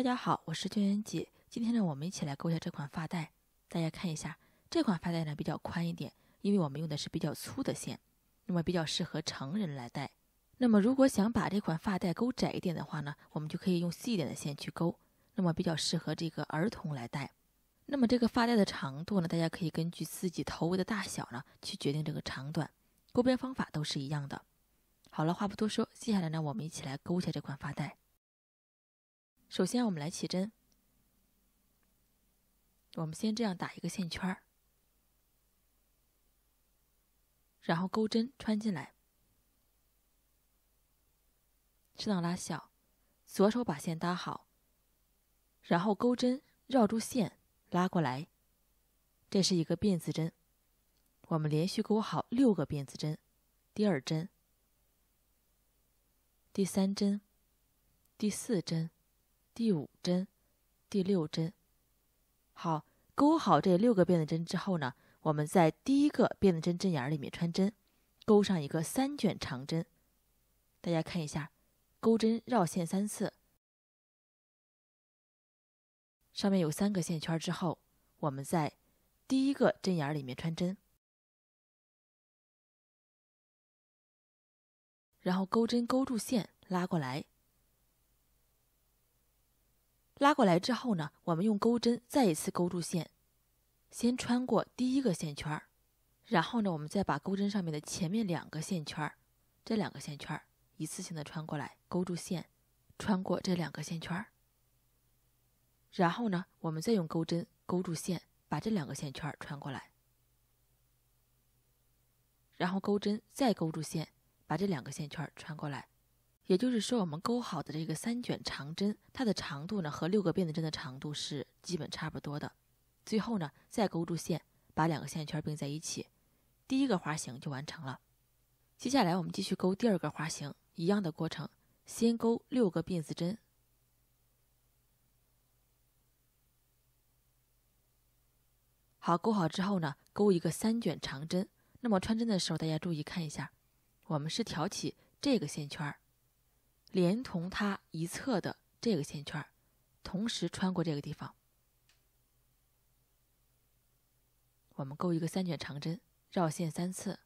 大家好，我是娟娟姐。今天呢，我们一起来钩一下这款发带。大家看一下，这款发带呢比较宽一点，因为我们用的是比较粗的线，那么比较适合成人来戴。那么如果想把这款发带勾窄一点的话呢，我们就可以用细一点的线去勾，那么比较适合这个儿童来戴。那么这个发带的长度呢，大家可以根据自己头围的大小呢去决定这个长短。钩边方法都是一样的。好了，话不多说，接下来呢，我们一起来钩一下这款发带。首先，我们来起针。我们先这样打一个线圈儿，然后钩针穿进来，适当拉小，左手把线搭好，然后钩针绕住线拉过来，这是一个辫子针。我们连续钩好六个辫子针，第二针、第三针、第四针。第五针，第六针，好，钩好这六个辫子针之后呢，我们在第一个辫子针针眼里面穿针，钩上一个三卷长针。大家看一下，钩针绕线三次，上面有三个线圈之后，我们在第一个针眼里面穿针，然后钩针钩住线，拉过来。拉过来之后呢，我们用钩针再一次勾住线，先穿过第一个线圈儿，然后呢，我们再把钩针上面的前面两个线圈儿，这两个线圈儿一次性的穿过来，勾住线，穿过这两个线圈儿，然后呢，我们再用钩针勾住线，把这两个线圈儿穿过来，然后钩针再勾住线，把这两个线圈儿穿过来。也就是说，我们钩好的这个三卷长针，它的长度呢和六个辫子针的长度是基本差不多的。最后呢，再勾住线，把两个线圈并在一起，第一个花型就完成了。接下来我们继续钩第二个花型，一样的过程，先钩六个辫子针。好，钩好之后呢，钩一个三卷长针。那么穿针的时候，大家注意看一下，我们是挑起这个线圈儿。连同它一侧的这个线圈，同时穿过这个地方。我们钩一个三卷长针，绕线三次。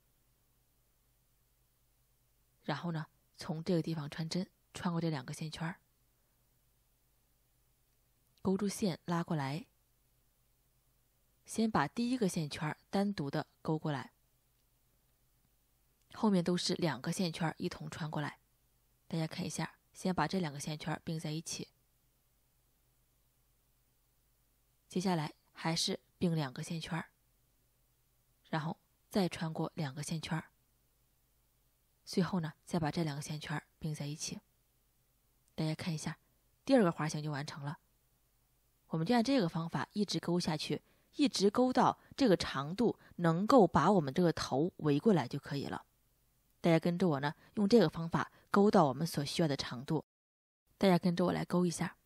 然后呢，从这个地方穿针，穿过这两个线圈儿，勾住线拉过来。先把第一个线圈单独的勾过来，后面都是两个线圈儿一同穿过来。大家看一下，先把这两个线圈并在一起。接下来还是并两个线圈，然后再穿过两个线圈。最后呢，再把这两个线圈并在一起。大家看一下，第二个花型就完成了。我们就按这个方法一直勾下去，一直勾到这个长度能够把我们这个头围过来就可以了。大家跟着我呢，用这个方法。勾到我们所需要的长度，大家跟着我来勾一下。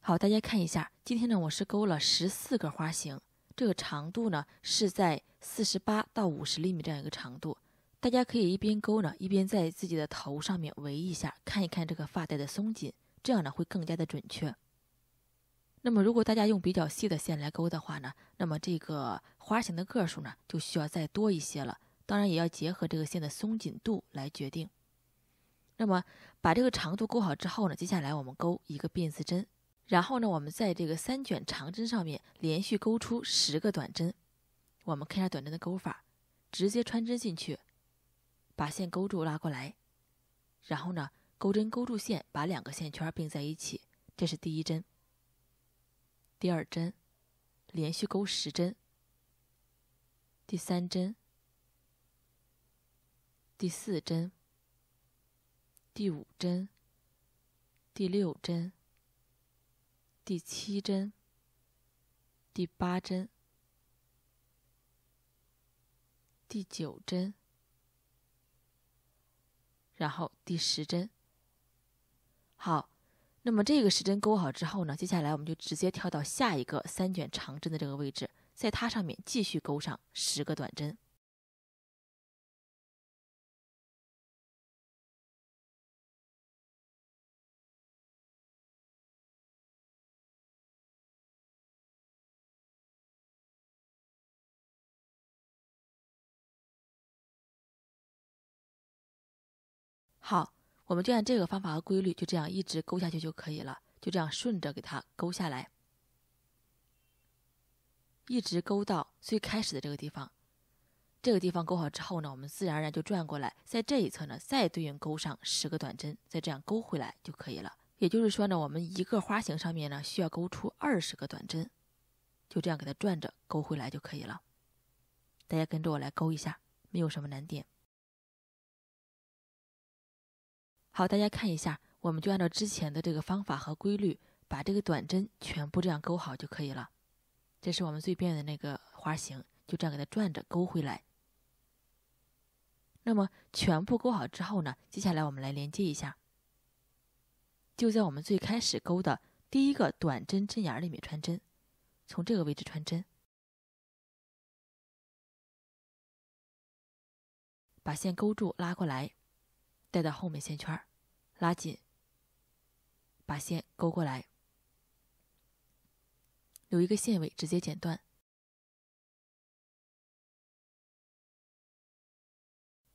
好，大家看一下，今天呢我是勾了十四个花形，这个长度呢是在四十八到五十厘米这样一个长度。大家可以一边勾呢，一边在自己的头上面围一下，看一看这个发带的松紧，这样呢会更加的准确。那么如果大家用比较细的线来勾的话呢，那么这个花形的个数呢就需要再多一些了。当然也要结合这个线的松紧度来决定。那么把这个长度勾好之后呢，接下来我们勾一个辫子针，然后呢，我们在这个三卷长针上面连续勾出十个短针。我们看一下短针的钩法：直接穿针进去，把线勾住拉过来，然后呢，钩针勾住线，把两个线圈并在一起。这是第一针，第二针，连续勾十针，第三针。第四针，第五针，第六针，第七针，第八针，第九针，然后第十针。好，那么这个时针钩好之后呢，接下来我们就直接跳到下一个三卷长针的这个位置，在它上面继续钩上十个短针。好，我们就按这个方法和规律，就这样一直勾下去就可以了。就这样顺着给它勾下来，一直勾到最开始的这个地方。这个地方勾好之后呢，我们自然而然就转过来，在这一侧呢，再对应勾上十个短针，再这样勾回来就可以了。也就是说呢，我们一个花形上面呢，需要勾出二十个短针，就这样给它转着勾回来就可以了。大家跟着我来勾一下，没有什么难点。好，大家看一下，我们就按照之前的这个方法和规律，把这个短针全部这样勾好就可以了。这是我们最边缘的那个花形，就这样给它转着勾回来。那么全部勾好之后呢，接下来我们来连接一下。就在我们最开始勾的第一个短针针眼里面穿针，从这个位置穿针，把线勾住，拉过来。带到后面线圈儿，拉紧，把线勾过来，留一个线尾直接剪断。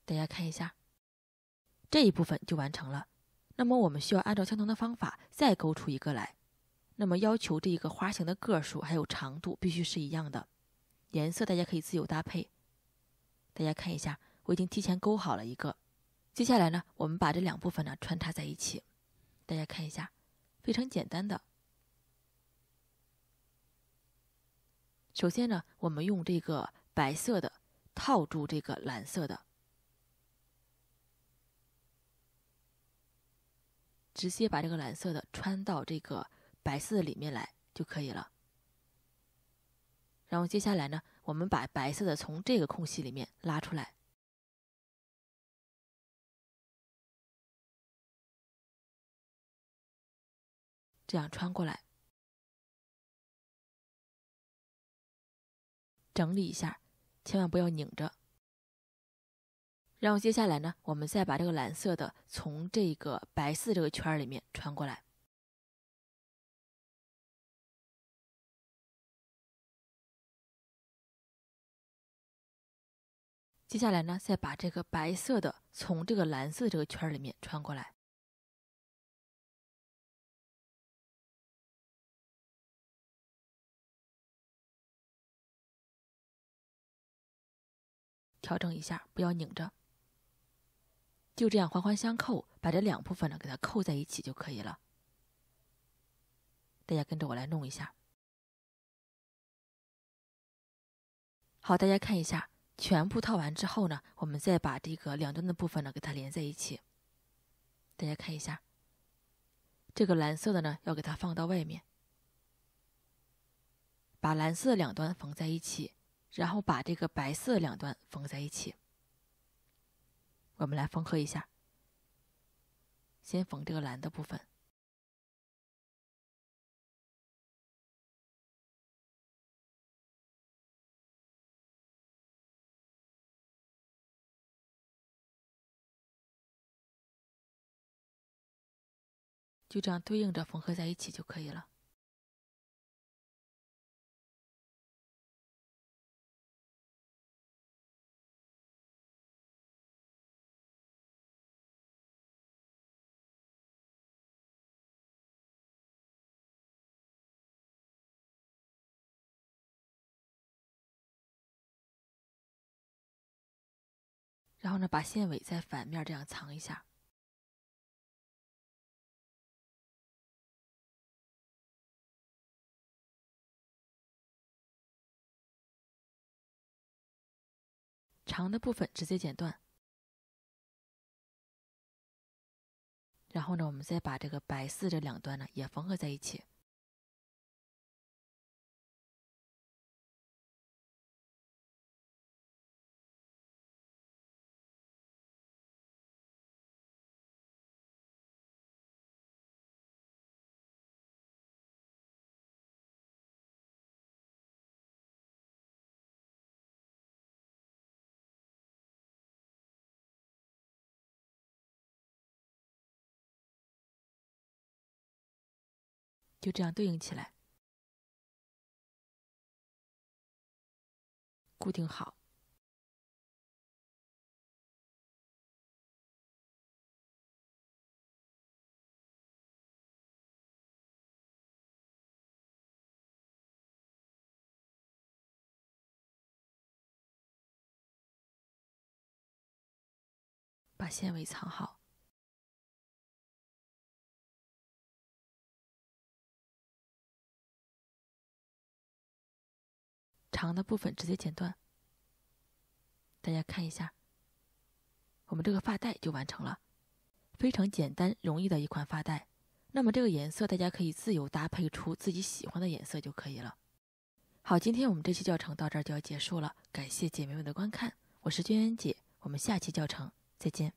大家看一下，这一部分就完成了。那么我们需要按照相同的方法再勾出一个来。那么要求这一个花型的个数还有长度必须是一样的，颜色大家可以自由搭配。大家看一下，我已经提前勾好了一个。接下来呢，我们把这两部分呢穿插在一起，大家看一下，非常简单的。首先呢，我们用这个白色的套住这个蓝色的，直接把这个蓝色的穿到这个白色的里面来就可以了。然后接下来呢，我们把白色的从这个空隙里面拉出来。这样穿过来，整理一下，千万不要拧着。然后接下来呢，我们再把这个蓝色的从这个白色这个圈儿里面穿过来。接下来呢，再把这个白色的从这个蓝色这个圈儿里面穿过来。调整一下，不要拧着。就这样环环相扣，把这两部分呢给它扣在一起就可以了。大家跟着我来弄一下。好，大家看一下，全部套完之后呢，我们再把这个两端的部分呢给它连在一起。大家看一下，这个蓝色的呢要给它放到外面，把蓝色两端缝在一起。然后把这个白色两端缝在一起，我们来缝合一下。先缝这个蓝的部分，就这样对应着缝合在一起就可以了。然后呢，把线尾在反面这样藏一下，长的部分直接剪断。然后呢，我们再把这个白色这两端呢也缝合在一起。就这样对应起来，固定好，把线尾藏好。长的部分直接剪断，大家看一下，我们这个发带就完成了，非常简单容易的一款发带。那么这个颜色大家可以自由搭配出自己喜欢的颜色就可以了。好，今天我们这期教程到这儿就要结束了，感谢姐妹们的观看，我是娟娟姐，我们下期教程再见。